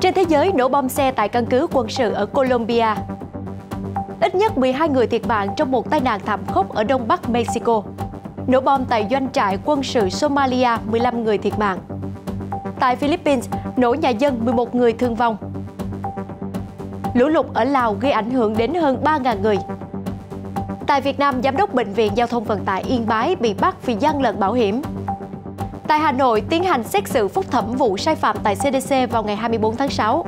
Trên thế giới nổ bom xe tại căn cứ quân sự ở Colombia. Ít nhất 12 người thiệt mạng trong một tai nạn thảm khốc ở đông bắc Mexico. Nổ bom tại doanh trại quân sự Somalia, 15 người thiệt mạng. Tại Philippines, nổ nhà dân 11 người thương vong. Lũ lụt ở Lào gây ảnh hưởng đến hơn 3.000 người. Tại Việt Nam, Giám đốc Bệnh viện Giao thông Vận tải Yên Bái bị bắt vì gian lận bảo hiểm tại Hà Nội tiến hành xét xử phúc thẩm vụ sai phạm tại CDC vào ngày 24 tháng 6.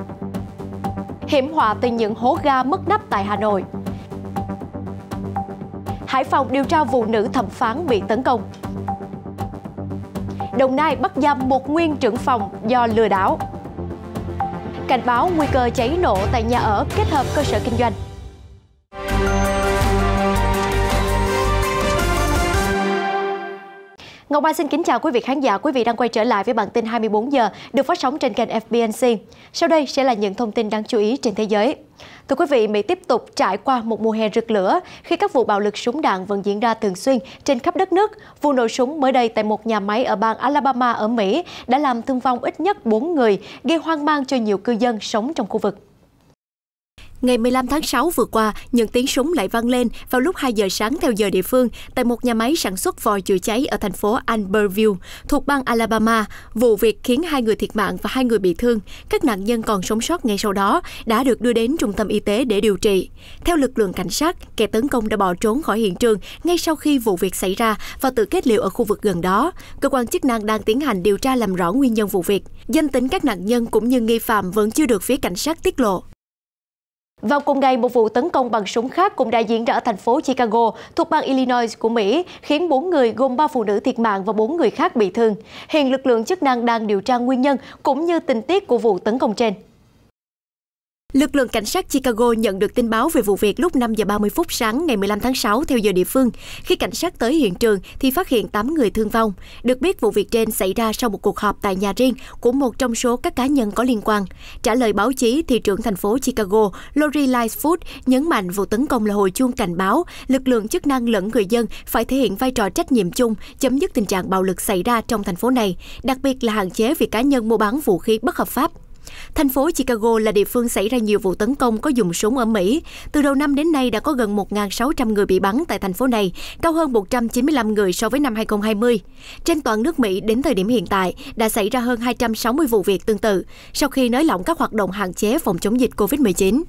Hiểm họa từ những hố ga mất nắp tại Hà Nội. Hải Phòng điều tra vụ nữ thẩm phán bị tấn công. Đồng Nai bắt giam một nguyên trưởng phòng do lừa đảo. Cảnh báo nguy cơ cháy nổ tại nhà ở kết hợp cơ sở kinh doanh. Ngọc Mai xin kính chào quý vị khán giả. Quý vị đang quay trở lại với bản tin 24 giờ được phát sóng trên kênh FBNC. Sau đây sẽ là những thông tin đáng chú ý trên thế giới. Thưa quý vị, Mỹ tiếp tục trải qua một mùa hè rực lửa khi các vụ bạo lực súng đạn vẫn diễn ra thường xuyên trên khắp đất nước. Vụ nổ súng mới đây tại một nhà máy ở bang Alabama ở Mỹ đã làm thương vong ít nhất 4 người, gây hoang mang cho nhiều cư dân sống trong khu vực. Ngày 15 tháng 6 vừa qua, những tiếng súng lại vang lên vào lúc 2 giờ sáng theo giờ địa phương tại một nhà máy sản xuất vòi chữa cháy ở thành phố Albertville, thuộc bang Alabama. Vụ việc khiến hai người thiệt mạng và hai người bị thương. Các nạn nhân còn sống sót ngay sau đó đã được đưa đến trung tâm y tế để điều trị. Theo lực lượng cảnh sát, kẻ tấn công đã bỏ trốn khỏi hiện trường ngay sau khi vụ việc xảy ra và tự kết liễu ở khu vực gần đó. Cơ quan chức năng đang tiến hành điều tra làm rõ nguyên nhân vụ việc. Danh tính các nạn nhân cũng như nghi phạm vẫn chưa được phía cảnh sát tiết lộ. Vào cùng ngày, một vụ tấn công bằng súng khác cũng đã diễn ra ở thành phố Chicago, thuộc bang Illinois của Mỹ, khiến 4 người gồm 3 phụ nữ thiệt mạng và 4 người khác bị thương. Hiện lực lượng chức năng đang điều tra nguyên nhân cũng như tình tiết của vụ tấn công trên. Lực lượng cảnh sát Chicago nhận được tin báo về vụ việc lúc 5 giờ 30 phút sáng ngày 15 tháng 6 theo giờ địa phương. Khi cảnh sát tới hiện trường thì phát hiện 8 người thương vong. Được biết vụ việc trên xảy ra sau một cuộc họp tại nhà riêng của một trong số các cá nhân có liên quan. Trả lời báo chí, thị trưởng thành phố Chicago Lori Lightfoot nhấn mạnh vụ tấn công là hồi chuông cảnh báo lực lượng chức năng lẫn người dân phải thể hiện vai trò trách nhiệm chung, chấm dứt tình trạng bạo lực xảy ra trong thành phố này, đặc biệt là hạn chế việc cá nhân mua bán vũ khí bất hợp pháp. Thành phố Chicago là địa phương xảy ra nhiều vụ tấn công có dùng súng ở Mỹ. Từ đầu năm đến nay đã có gần 1.600 người bị bắn tại thành phố này, cao hơn 195 người so với năm 2020. Trên toàn nước Mỹ đến thời điểm hiện tại đã xảy ra hơn 260 vụ việc tương tự sau khi nới lỏng các hoạt động hạn chế phòng chống dịch COVID-19.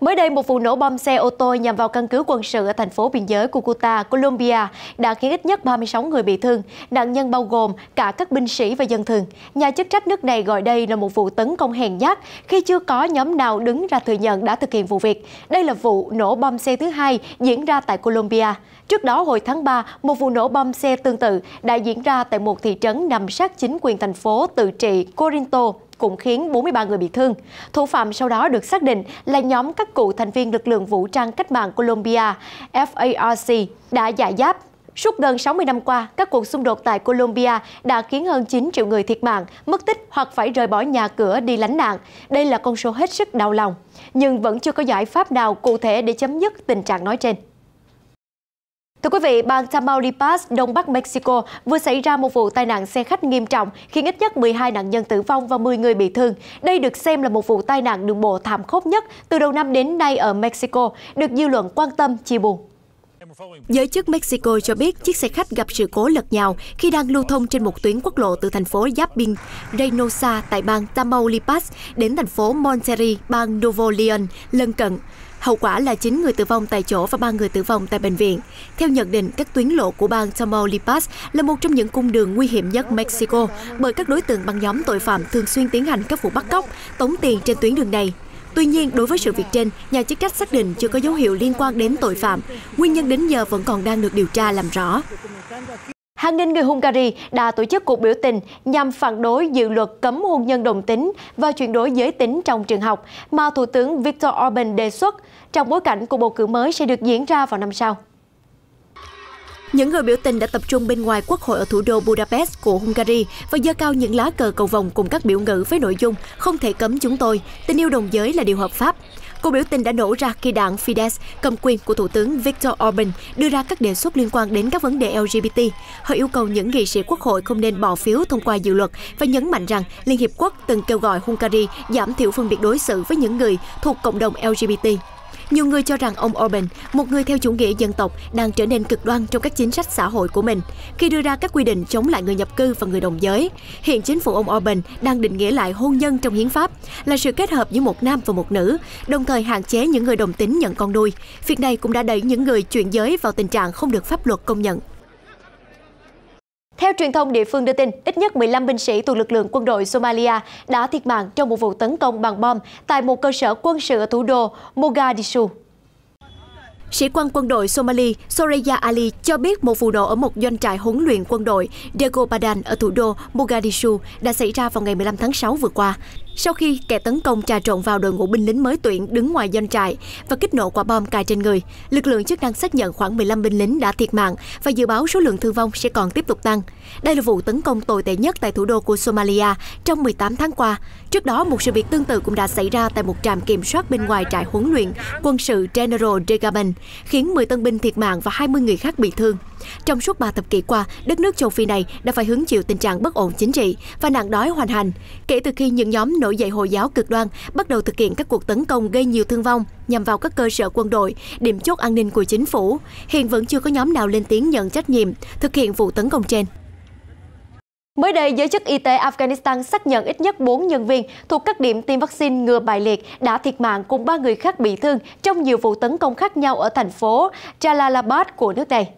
Mới đây, một vụ nổ bom xe ô tô nhằm vào căn cứ quân sự ở thành phố biên giới Cucuta, Colombia đã khiến ít nhất 36 người bị thương, nạn nhân bao gồm cả các binh sĩ và dân thường. Nhà chức trách nước này gọi đây là một vụ tấn công hèn nhát khi chưa có nhóm nào đứng ra thừa nhận đã thực hiện vụ việc. Đây là vụ nổ bom xe thứ hai diễn ra tại Colombia. Trước đó, hồi tháng 3, một vụ nổ bom xe tương tự đã diễn ra tại một thị trấn nằm sát chính quyền thành phố tự trị Corinto, cũng khiến 43 người bị thương. Thủ phạm sau đó được xác định là nhóm các cựu thành viên lực lượng vũ trang cách mạng Colombia, FARC, đã giải giáp. Suốt gần 60 năm qua, các cuộc xung đột tại Colombia đã khiến hơn 9 triệu người thiệt mạng, mất tích hoặc phải rời bỏ nhà cửa đi lánh nạn. Đây là con số hết sức đau lòng, nhưng vẫn chưa có giải pháp nào cụ thể để chấm dứt tình trạng nói trên. Thưa quý vị, bang Tamaulipas, Đông Bắc Mexico vừa xảy ra một vụ tai nạn xe khách nghiêm trọng khiến ít nhất 12 nạn nhân tử vong và 10 người bị thương. Đây được xem là một vụ tai nạn đường bộ thảm khốc nhất từ đầu năm đến nay ở Mexico, được dư luận quan tâm chia buồn. Giới chức Mexico cho biết chiếc xe khách gặp sự cố lật nhào khi đang lưu thông trên một tuyến quốc lộ từ thành phố Yapin, Reynosa tại bang Tamaulipas đến thành phố Monterrey, bang Nuevo Leon, lân cận. Hậu quả là 9 người tử vong tại chỗ và 3 người tử vong tại bệnh viện. Theo nhận định, các tuyến lộ của bang Tamaulipas là một trong những cung đường nguy hiểm nhất Mexico bởi các đối tượng băng nhóm tội phạm thường xuyên tiến hành các vụ bắt cóc, tống tiền trên tuyến đường này. Tuy nhiên, đối với sự việc trên, nhà chức trách xác định chưa có dấu hiệu liên quan đến tội phạm. Nguyên nhân đến giờ vẫn còn đang được điều tra làm rõ. Hàng nghìn người Hungary đã tổ chức cuộc biểu tình nhằm phản đối dự luật cấm hôn nhân đồng tính và chuyển đổi giới tính trong trường học mà Thủ tướng Viktor Orbán đề xuất trong bối cảnh cuộc bầu cử mới sẽ được diễn ra vào năm sau. Những người biểu tình đã tập trung bên ngoài quốc hội ở thủ đô Budapest của Hungary và giơ cao những lá cờ cầu vồng cùng các biểu ngữ với nội dung không thể cấm chúng tôi, tình yêu đồng giới là điều hợp pháp. Cuộc biểu tình đã nổ ra khi đảng Fidesz cầm quyền của Thủ tướng Viktor Orbán đưa ra các đề xuất liên quan đến các vấn đề LGBT. Họ yêu cầu những nghị sĩ quốc hội không nên bỏ phiếu thông qua dự luật và nhấn mạnh rằng Liên Hiệp Quốc từng kêu gọi Hungary giảm thiểu phân biệt đối xử với những người thuộc cộng đồng LGBT. Nhiều người cho rằng ông Orbán, một người theo chủ nghĩa dân tộc, đang trở nên cực đoan trong các chính sách xã hội của mình khi đưa ra các quy định chống lại người nhập cư và người đồng giới. Hiện chính phủ ông Orbán đang định nghĩa lại hôn nhân trong hiến pháp là sự kết hợp giữa một nam và một nữ, đồng thời hạn chế những người đồng tính nhận con nuôi. Việc này cũng đã đẩy những người chuyển giới vào tình trạng không được pháp luật công nhận. Theo truyền thông địa phương đưa tin, ít nhất 15 binh sĩ thuộc lực lượng quân đội Somalia đã thiệt mạng trong một vụ tấn công bằng bom tại một cơ sở quân sự ở thủ đô Mogadishu. Sĩ quan quân đội Somali Soraya Ali cho biết một vụ nổ ở một doanh trại huấn luyện quân đội Degobadan ở thủ đô Mogadishu đã xảy ra vào ngày 15 tháng 6 vừa qua. Sau khi kẻ tấn công trà trộn vào đội ngũ binh lính mới tuyển đứng ngoài doanh trại và kích nổ quả bom cài trên người, lực lượng chức năng xác nhận khoảng 15 binh lính đã thiệt mạng và dự báo số lượng thương vong sẽ còn tiếp tục tăng. Đây là vụ tấn công tồi tệ nhất tại thủ đô của Somalia trong 18 tháng qua. Trước đó, một sự việc tương tự cũng đã xảy ra tại một trạm kiểm soát bên ngoài trại huấn luyện quân sự General Degaban, khiến 10 tân binh thiệt mạng và 20 người khác bị thương. Trong suốt 3 thập kỷ qua, đất nước châu Phi này đã phải hứng chịu tình trạng bất ổn chính trị và nạn đói hoành hành kể từ khi những nhóm nổi dậy Hồi giáo cực đoan bắt đầu thực hiện các cuộc tấn công gây nhiều thương vong nhằm vào các cơ sở quân đội, điểm chốt an ninh của chính phủ. Hiện vẫn chưa có nhóm nào lên tiếng nhận trách nhiệm thực hiện vụ tấn công trên. Mới đây, giới chức y tế Afghanistan xác nhận ít nhất 4 nhân viên thuộc các điểm tiêm vaccine ngừa bại liệt đã thiệt mạng cùng 3 người khác bị thương trong nhiều vụ tấn công khác nhau ở thành phố Jalalabad của nước này.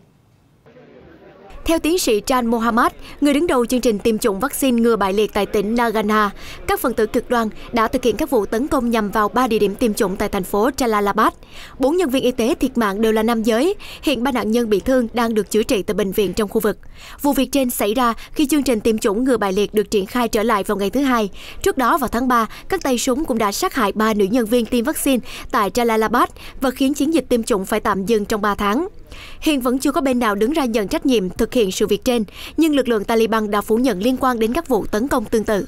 Theo tiến sĩ Jan Mohammad, người đứng đầu chương trình tiêm chủng vaccine ngừa bại liệt tại tỉnh Nagana, các phần tử cực đoan đã thực hiện các vụ tấn công nhằm vào ba địa điểm tiêm chủng tại thành phố Jalalabad. Bốn nhân viên y tế thiệt mạng đều là nam giới. Hiện ba nạn nhân bị thương đang được chữa trị tại bệnh viện trong khu vực. Vụ việc trên xảy ra khi chương trình tiêm chủng ngừa bại liệt được triển khai trở lại vào ngày thứ hai. Trước đó vào tháng 3, các tay súng cũng đã sát hại ba nữ nhân viên tiêm vaccine tại Jalalabad và khiến chiến dịch tiêm chủng phải tạm dừng trong 3 tháng. Hiện vẫn chưa có bên nào đứng ra nhận trách nhiệm thực hiện sự việc trên, nhưng lực lượng Taliban đã phủ nhận liên quan đến các vụ tấn công tương tự.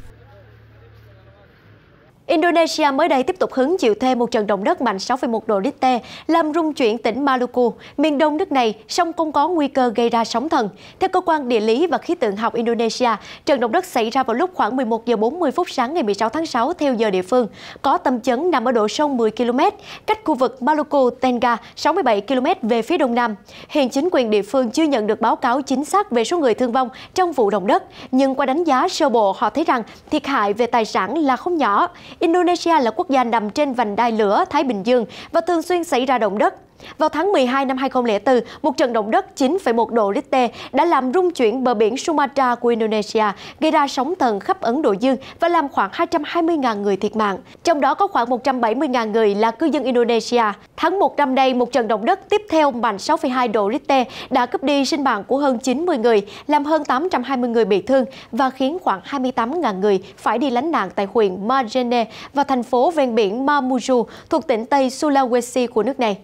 Indonesia mới đây tiếp tục hứng chịu thêm một trận động đất mạnh 6,1 độ Richter làm rung chuyển tỉnh Maluku, miền đông nước này, song cũng có nguy cơ gây ra sóng thần. Theo cơ quan địa lý và khí tượng học Indonesia, trận động đất xảy ra vào lúc khoảng 11 giờ 40 phút sáng ngày 16 tháng 6 theo giờ địa phương, có tâm chấn nằm ở độ sâu 10 km, cách khu vực Maluku Tenga 67 km về phía đông nam. Hiện chính quyền địa phương chưa nhận được báo cáo chính xác về số người thương vong trong vụ động đất, nhưng qua đánh giá sơ bộ họ thấy rằng thiệt hại về tài sản là không nhỏ. Indonesia là quốc gia nằm trên vành đai lửa Thái Bình Dương và thường xuyên xảy ra động đất, vào tháng 12 năm 2004, một trận động đất 9,1 độ Richter đã làm rung chuyển bờ biển Sumatra của Indonesia, gây ra sóng thần khắp Ấn Độ Dương và làm khoảng 220.000 người thiệt mạng. Trong đó có khoảng 170.000 người là cư dân Indonesia. Tháng 1 năm nay, một trận động đất tiếp theo mạnh 6,2 độ Richter đã cướp đi sinh mạng của hơn 90 người, làm hơn 820 người bị thương và khiến khoảng 28.000 người phải đi lánh nạn tại huyện Majene và thành phố ven biển Mamuju thuộc tỉnh Tây Sulawesi của nước này.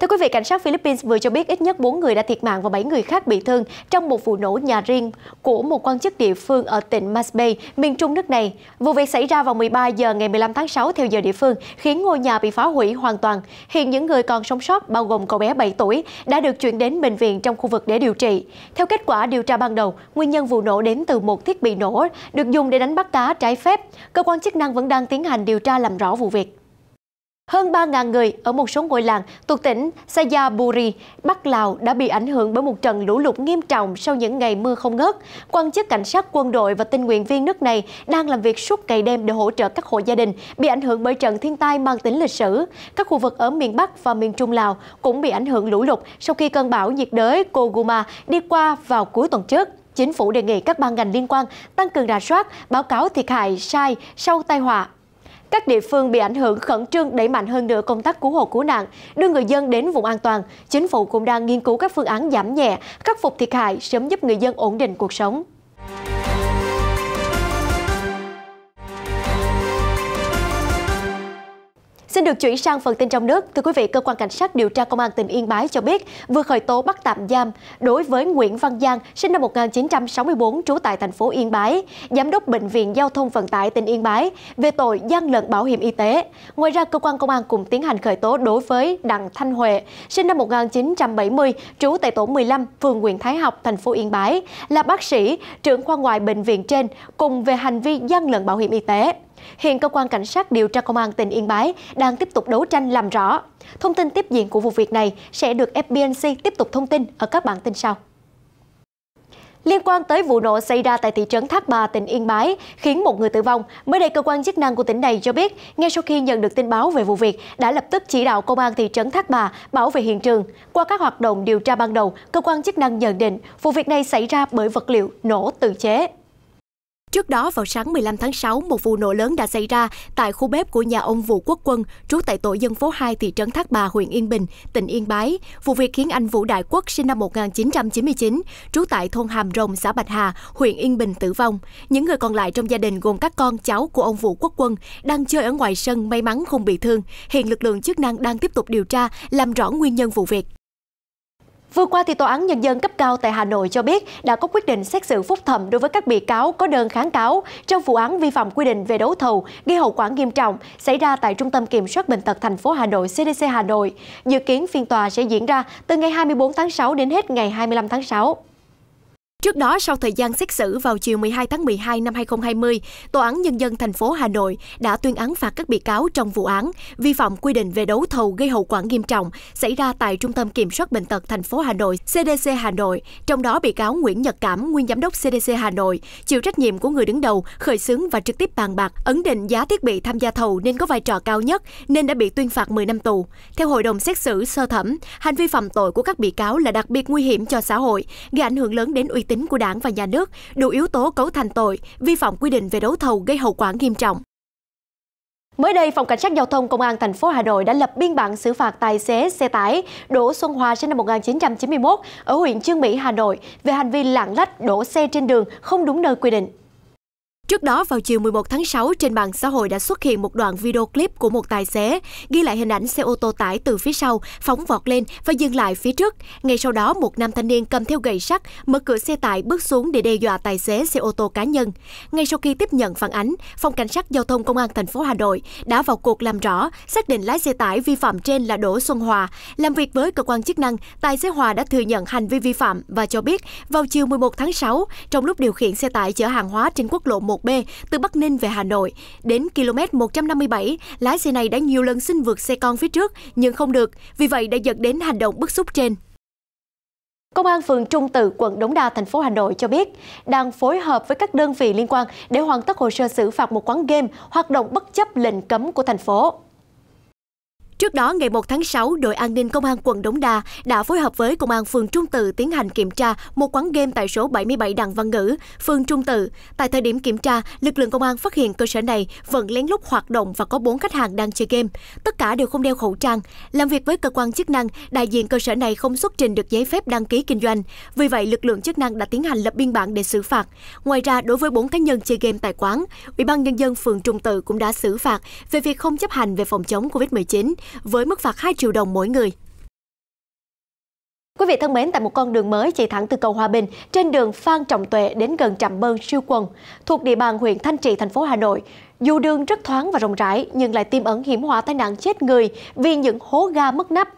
Thưa quý vị, cảnh sát Philippines vừa cho biết ít nhất 4 người đã thiệt mạng và 7 người khác bị thương trong một vụ nổ nhà riêng của một quan chức địa phương ở tỉnh Masbay, miền trung nước này. Vụ việc xảy ra vào 13 giờ ngày 15 tháng 6 theo giờ địa phương, khiến ngôi nhà bị phá hủy hoàn toàn. Hiện những người còn sống sót, bao gồm cậu bé 7 tuổi, đã được chuyển đến bệnh viện trong khu vực để điều trị. Theo kết quả điều tra ban đầu, nguyên nhân vụ nổ đến từ một thiết bị nổ được dùng để đánh bắt cá trái phép. Cơ quan chức năng vẫn đang tiến hành điều tra làm rõ vụ việc. Hơn 3.000 người ở một số ngôi làng thuộc tỉnh Sayaburi, Bắc Lào đã bị ảnh hưởng bởi một trận lũ lụt nghiêm trọng sau những ngày mưa không ngớt. Quan chức cảnh sát quân đội và tình nguyện viên nước này đang làm việc suốt ngày đêm để hỗ trợ các hộ gia đình bị ảnh hưởng bởi trận thiên tai mang tính lịch sử. Các khu vực ở miền Bắc và miền Trung Lào cũng bị ảnh hưởng lũ lụt sau khi cơn bão nhiệt đới Koguma đi qua vào cuối tuần trước. Chính phủ đề nghị các ban ngành liên quan tăng cường rà soát, báo cáo thiệt hại sai sau tai họa các địa phương bị ảnh hưởng khẩn trương đẩy mạnh hơn nữa công tác cứu hộ cứu nạn, đưa người dân đến vùng an toàn. Chính phủ cũng đang nghiên cứu các phương án giảm nhẹ, khắc phục thiệt hại, sớm giúp người dân ổn định cuộc sống. Xin được chuyển sang phần tin trong nước. Thưa quý vị, cơ quan cảnh sát điều tra công an tỉnh Yên Bái cho biết vừa khởi tố bắt tạm giam đối với Nguyễn Văn Giang, sinh năm 1964, trú tại thành phố Yên Bái, giám đốc bệnh viện giao thông vận tải tỉnh Yên Bái về tội gian lận bảo hiểm y tế. Ngoài ra, cơ quan công an cũng tiến hành khởi tố đối với Đặng Thanh Huệ, sinh năm 1970, trú tại tổ 15, phường Nguyễn Thái Học, thành phố Yên Bái, là bác sĩ, trưởng khoa ngoại bệnh viện trên cùng về hành vi gian lận bảo hiểm y tế. Hiện cơ quan cảnh sát điều tra công an tỉnh Yên Bái đang tiếp tục đấu tranh làm rõ. Thông tin tiếp diện của vụ việc này sẽ được FBNC tiếp tục thông tin ở các bản tin sau. Liên quan tới vụ nổ xảy ra tại thị trấn Thác Bà, tỉnh Yên Bái, khiến một người tử vong, mới đây cơ quan chức năng của tỉnh này cho biết, ngay sau khi nhận được tin báo về vụ việc, đã lập tức chỉ đạo công an thị trấn Thác Bà bảo vệ hiện trường. Qua các hoạt động điều tra ban đầu, cơ quan chức năng nhận định vụ việc này xảy ra bởi vật liệu nổ tự chế. Trước đó, vào sáng 15 tháng 6, một vụ nổ lớn đã xảy ra tại khu bếp của nhà ông Vũ Quốc Quân, trú tại tổ dân phố 2 thị trấn Thác Bà, huyện Yên Bình, tỉnh Yên Bái. Vụ việc khiến anh Vũ Đại Quốc sinh năm 1999, trú tại thôn Hàm Rồng, xã Bạch Hà, huyện Yên Bình tử vong. Những người còn lại trong gia đình gồm các con cháu của ông Vũ Quốc Quân đang chơi ở ngoài sân may mắn không bị thương. Hiện lực lượng chức năng đang tiếp tục điều tra, làm rõ nguyên nhân vụ việc. Vừa qua, thì Tòa án Nhân dân cấp cao tại Hà Nội cho biết đã có quyết định xét xử phúc thẩm đối với các bị cáo có đơn kháng cáo trong vụ án vi phạm quy định về đấu thầu gây hậu quả nghiêm trọng xảy ra tại Trung tâm Kiểm soát Bệnh tật thành phố Hà Nội CDC Hà Nội. Dự kiến phiên tòa sẽ diễn ra từ ngày 24 tháng 6 đến hết ngày 25 tháng 6. Trước đó, sau thời gian xét xử vào chiều 12 tháng 12 năm 2020, Tòa án Nhân dân thành phố Hà Nội đã tuyên án phạt các bị cáo trong vụ án vi phạm quy định về đấu thầu gây hậu quả nghiêm trọng xảy ra tại Trung tâm Kiểm soát Bệnh tật thành phố Hà Nội CDC Hà Nội, trong đó bị cáo Nguyễn Nhật Cảm, nguyên giám đốc CDC Hà Nội, chịu trách nhiệm của người đứng đầu, khởi xướng và trực tiếp bàn bạc, ấn định giá thiết bị tham gia thầu nên có vai trò cao nhất nên đã bị tuyên phạt 10 năm tù. Theo hội đồng xét xử sơ thẩm, hành vi phạm tội của các bị cáo là đặc biệt nguy hiểm cho xã hội, gây ảnh hưởng lớn đến uy tín tính của đảng và nhà nước đủ yếu tố cấu thành tội vi phạm quy định về đấu thầu gây hậu quả nghiêm trọng. Mới đây, Phòng Cảnh sát Giao thông Công an thành phố Hà Nội đã lập biên bản xử phạt tài xế xe tải Đỗ Xuân Hòa sinh năm 1991 ở huyện Chương Mỹ, Hà Nội về hành vi lạng lách đổ xe trên đường không đúng nơi quy định. Trước đó vào chiều 11 tháng 6 trên mạng xã hội đã xuất hiện một đoạn video clip của một tài xế ghi lại hình ảnh xe ô tô tải từ phía sau phóng vọt lên và dừng lại phía trước. Ngay sau đó một nam thanh niên cầm theo gậy sắt mở cửa xe tải bước xuống để đe dọa tài xế xe ô tô cá nhân. Ngay sau khi tiếp nhận phản ánh, phòng cảnh sát giao thông công an thành phố Hà Nội đã vào cuộc làm rõ, xác định lái xe tải vi phạm trên là Đỗ Xuân Hòa. Làm việc với cơ quan chức năng, tài xế Hòa đã thừa nhận hành vi vi phạm và cho biết vào chiều 11 tháng 6 trong lúc điều khiển xe tải chở hàng hóa trên quốc lộ 1 1B từ Bắc Ninh về Hà Nội. Đến km 157, lái xe này đã nhiều lần xin vượt xe con phía trước nhưng không được, vì vậy đã dẫn đến hành động bức xúc trên. Công an phường Trung Tự, quận Đống Đa, thành phố Hà Nội cho biết đang phối hợp với các đơn vị liên quan để hoàn tất hồ sơ xử phạt một quán game hoạt động bất chấp lệnh cấm của thành phố. Trước đó, ngày 1 tháng 6, đội an ninh công an quận Đống Đa đã phối hợp với công an phường Trung Tự tiến hành kiểm tra một quán game tại số 77 Đặng Văn Ngữ, phường Trung Tự. Tại thời điểm kiểm tra, lực lượng công an phát hiện cơ sở này vẫn lén lút hoạt động và có 4 khách hàng đang chơi game. Tất cả đều không đeo khẩu trang. Làm việc với cơ quan chức năng, đại diện cơ sở này không xuất trình được giấy phép đăng ký kinh doanh. Vì vậy, lực lượng chức năng đã tiến hành lập biên bản để xử phạt. Ngoài ra, đối với 4 cá nhân chơi game tại quán, Ủy ban nhân dân phường Trung Tự cũng đã xử phạt về việc không chấp hành về phòng chống COVID-19 với mức phạt 2 triệu đồng mỗi người. Quý vị thân mến, tại một con đường mới chạy thẳng từ cầu Hòa Bình, trên đường Phan Trọng Tuệ đến gần trạm bơm siêu quần, thuộc địa bàn huyện Thanh Trị, thành phố Hà Nội, dù đường rất thoáng và rộng rãi nhưng lại tiêm ẩn hiểm họa tai nạn chết người vì những hố ga mất nắp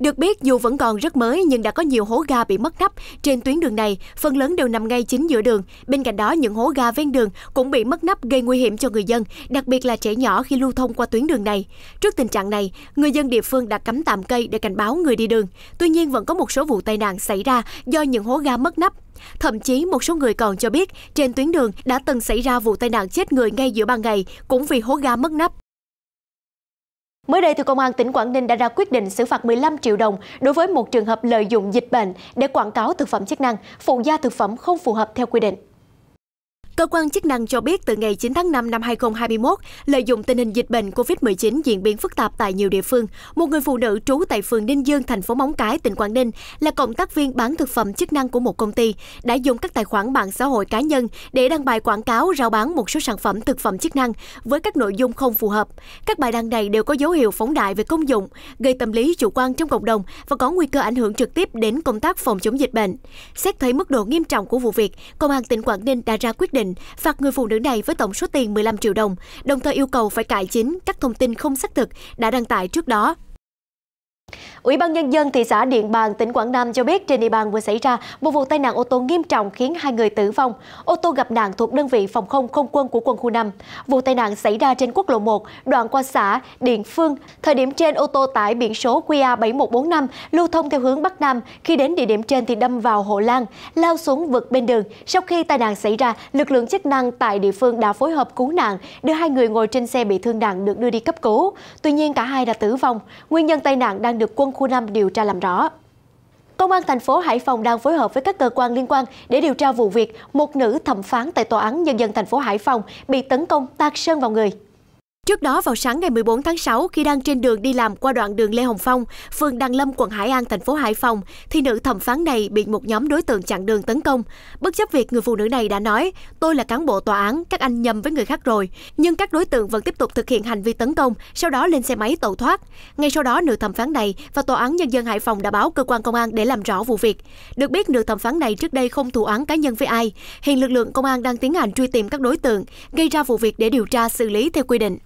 được biết, dù vẫn còn rất mới nhưng đã có nhiều hố ga bị mất nắp. Trên tuyến đường này, phần lớn đều nằm ngay chính giữa đường. Bên cạnh đó, những hố ga ven đường cũng bị mất nắp gây nguy hiểm cho người dân, đặc biệt là trẻ nhỏ khi lưu thông qua tuyến đường này. Trước tình trạng này, người dân địa phương đã cắm tạm cây để cảnh báo người đi đường. Tuy nhiên, vẫn có một số vụ tai nạn xảy ra do những hố ga mất nắp. Thậm chí một số người còn cho biết trên tuyến đường đã từng xảy ra vụ tai nạn chết người ngay giữa ban ngày cũng vì hố ga mất nắp. Mới đây, thì Công an tỉnh Quảng Ninh đã ra quyết định xử phạt 15 triệu đồng đối với một trường hợp lợi dụng dịch bệnh để quảng cáo thực phẩm chức năng, phụ gia thực phẩm không phù hợp theo quy định. Cơ quan chức năng cho biết từ ngày 9 tháng 5 năm 2021, lợi dụng tình hình dịch bệnh COVID-19 diễn biến phức tạp tại nhiều địa phương, một người phụ nữ trú tại phường Ninh Dương, thành phố Móng Cái, tỉnh Quảng Ninh là cộng tác viên bán thực phẩm chức năng của một công ty đã dùng các tài khoản mạng xã hội cá nhân để đăng bài quảng cáo rao bán một số sản phẩm thực phẩm chức năng với các nội dung không phù hợp. Các bài đăng này đều có dấu hiệu phóng đại về công dụng, gây tâm lý chủ quan trong cộng đồng và có nguy cơ ảnh hưởng trực tiếp đến công tác phòng chống dịch bệnh. Xét thấy mức độ nghiêm trọng của vụ việc, Công an tỉnh Quảng Ninh đã ra quyết định Bình phạt người phụ nữ này với tổng số tiền 15 triệu đồng, đồng thời yêu cầu phải cải chính các thông tin không xác thực đã đăng tải trước đó Ủy ban Nhân dân thị xã Điện Bàn, tỉnh Quảng Nam cho biết trên địa bàn vừa xảy ra một vụ tai nạn ô tô nghiêm trọng khiến hai người tử vong. Ô tô gặp nạn thuộc đơn vị phòng không không quân của quân khu 5. Vụ tai nạn xảy ra trên quốc lộ 1, đoạn qua xã Điện Phương. Thời điểm trên, ô tô tải biển số QA7145 lưu thông theo hướng Bắc Nam. Khi đến địa điểm trên thì đâm vào hộ lan, lao xuống vực bên đường. Sau khi tai nạn xảy ra, lực lượng chức năng tại địa phương đã phối hợp cứu nạn, đưa hai người ngồi trên xe bị thương nặng được đưa đi cấp cứu. Tuy nhiên cả hai đã tử vong. Nguyên nhân tai nạn đang được quân khu 5 điều tra làm rõ. Công an thành phố Hải Phòng đang phối hợp với các cơ quan liên quan để điều tra vụ việc một nữ thẩm phán tại tòa án nhân dân thành phố Hải Phòng bị tấn công tạc sơn vào người. Trước đó vào sáng ngày 14 tháng 6 khi đang trên đường đi làm qua đoạn đường Lê Hồng Phong, phường Đăng Lâm, quận Hải An, thành phố Hải Phòng, thì nữ thẩm phán này bị một nhóm đối tượng chặn đường tấn công. Bất chấp việc người phụ nữ này đã nói, tôi là cán bộ tòa án, các anh nhầm với người khác rồi, nhưng các đối tượng vẫn tiếp tục thực hiện hành vi tấn công, sau đó lên xe máy tẩu thoát. Ngay sau đó, nữ thẩm phán này và tòa án nhân dân Hải Phòng đã báo cơ quan công an để làm rõ vụ việc. Được biết nữ thẩm phán này trước đây không thù án cá nhân với ai. Hiện lực lượng công an đang tiến hành truy tìm các đối tượng gây ra vụ việc để điều tra xử lý theo quy định.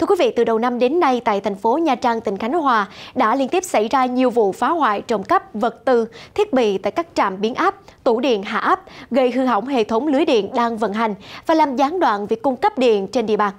Thưa quý vị, từ đầu năm đến nay tại thành phố Nha Trang, tỉnh Khánh Hòa đã liên tiếp xảy ra nhiều vụ phá hoại trộm cắp vật tư, thiết bị tại các trạm biến áp, tủ điện hạ áp, gây hư hỏng hệ thống lưới điện đang vận hành và làm gián đoạn việc cung cấp điện trên địa bàn.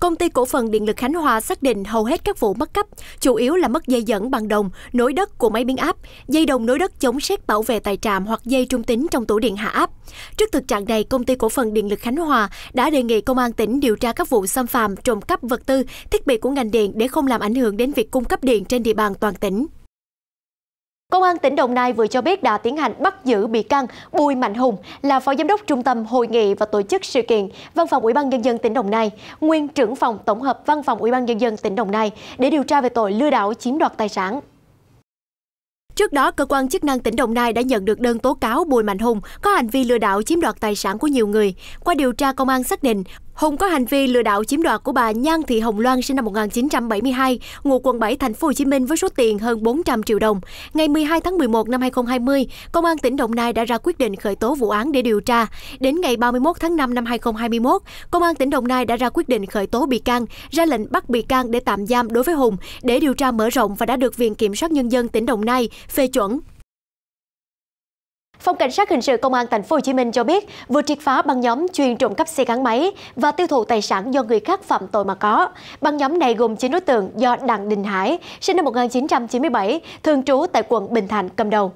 Công ty cổ phần Điện lực Khánh Hòa xác định hầu hết các vụ mất cấp chủ yếu là mất dây dẫn bằng đồng, nối đất của máy biến áp, dây đồng nối đất chống sét bảo vệ tại trạm hoặc dây trung tính trong tủ điện hạ áp. Trước thực trạng này, công ty cổ phần Điện lực Khánh Hòa đã đề nghị công an tỉnh điều tra các vụ xâm phạm, trộm cắp vật tư, thiết bị của ngành điện để không làm ảnh hưởng đến việc cung cấp điện trên địa bàn toàn tỉnh. Công an tỉnh Đồng Nai vừa cho biết đã tiến hành bắt giữ bị can Bùi Mạnh Hùng là phó giám đốc trung tâm hội nghị và tổ chức sự kiện Văn phòng Ủy ban nhân dân tỉnh Đồng Nai, nguyên trưởng phòng tổng hợp Văn phòng Ủy ban nhân dân tỉnh Đồng Nai để điều tra về tội lừa đảo chiếm đoạt tài sản. Trước đó, cơ quan chức năng tỉnh Đồng Nai đã nhận được đơn tố cáo Bùi Mạnh Hùng có hành vi lừa đảo chiếm đoạt tài sản của nhiều người. Qua điều tra, công an xác định Hùng có hành vi lừa đảo chiếm đoạt của bà Nhan Thị Hồng Loan sinh năm 1972, ngụ quận 7 thành phố Hồ Chí Minh với số tiền hơn 400 triệu đồng. Ngày 12 tháng 11 năm 2020, công an tỉnh Đồng Nai đã ra quyết định khởi tố vụ án để điều tra. Đến ngày 31 tháng 5 năm 2021, công an tỉnh Đồng Nai đã ra quyết định khởi tố bị can, ra lệnh bắt bị can để tạm giam đối với Hùng để điều tra mở rộng và đã được Viện kiểm sát nhân dân tỉnh Đồng Nai phê chuẩn. Phòng Cảnh sát Hình sự Công an Thành phố Hồ Chí Minh cho biết vừa triệt phá băng nhóm chuyên trộm cắp xe gắn máy và tiêu thụ tài sản do người khác phạm tội mà có. Băng nhóm này gồm 9 đối tượng do Đặng Đình Hải, sinh năm 1997, thường trú tại quận Bình Thạnh cầm đầu.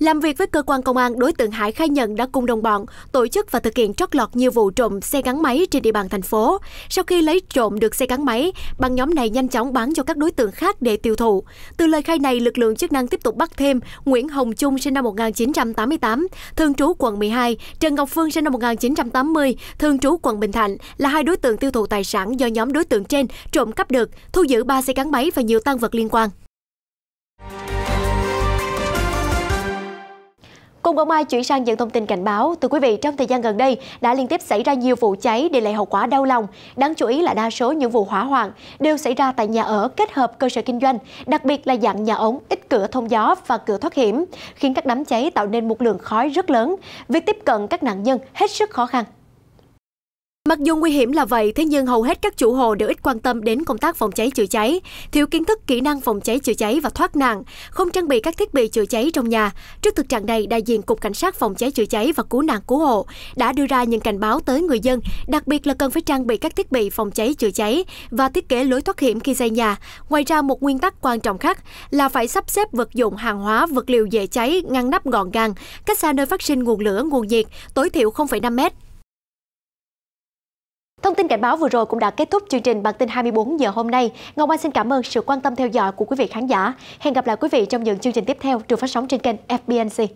Làm việc với cơ quan công an, đối tượng Hải khai nhận đã cùng đồng bọn tổ chức và thực hiện trót lọt nhiều vụ trộm xe gắn máy trên địa bàn thành phố. Sau khi lấy trộm được xe gắn máy, băng nhóm này nhanh chóng bán cho các đối tượng khác để tiêu thụ. Từ lời khai này, lực lượng chức năng tiếp tục bắt thêm Nguyễn Hồng Trung sinh năm 1988, thường trú quận 12, Trần Ngọc Phương sinh năm 1980, thường trú quận Bình Thạnh là hai đối tượng tiêu thụ tài sản do nhóm đối tượng trên trộm cắp được, thu giữ ba xe gắn máy và nhiều tăng vật liên quan. Cùng Bông Mai chuyển sang những thông tin cảnh báo. Thưa quý vị, trong thời gian gần đây đã liên tiếp xảy ra nhiều vụ cháy để lại hậu quả đau lòng. Đáng chú ý là đa số những vụ hỏa hoạn đều xảy ra tại nhà ở kết hợp cơ sở kinh doanh, đặc biệt là dạng nhà ống ít cửa thông gió và cửa thoát hiểm, khiến các đám cháy tạo nên một lượng khói rất lớn. Việc tiếp cận các nạn nhân hết sức khó khăn. Mặc dù nguy hiểm là vậy, thế nhưng hầu hết các chủ hồ đều ít quan tâm đến công tác phòng cháy chữa cháy, thiếu kiến thức kỹ năng phòng cháy chữa cháy và thoát nạn, không trang bị các thiết bị chữa cháy trong nhà. Trước thực trạng này, đại diện Cục Cảnh sát phòng cháy chữa cháy và cứu nạn cứu hộ đã đưa ra những cảnh báo tới người dân, đặc biệt là cần phải trang bị các thiết bị phòng cháy chữa cháy và thiết kế lối thoát hiểm khi xây nhà. Ngoài ra, một nguyên tắc quan trọng khác là phải sắp xếp vật dụng hàng hóa, vật liệu dễ cháy, ngăn nắp gọn gàng, cách xa nơi phát sinh nguồn lửa, nguồn nhiệt, tối thiểu 0,5 mét. Thông tin cảnh báo vừa rồi cũng đã kết thúc chương trình bản tin 24 giờ hôm nay. Ngọc Anh xin cảm ơn sự quan tâm theo dõi của quý vị khán giả. Hẹn gặp lại quý vị trong những chương trình tiếp theo được phát sóng trên kênh FBNC.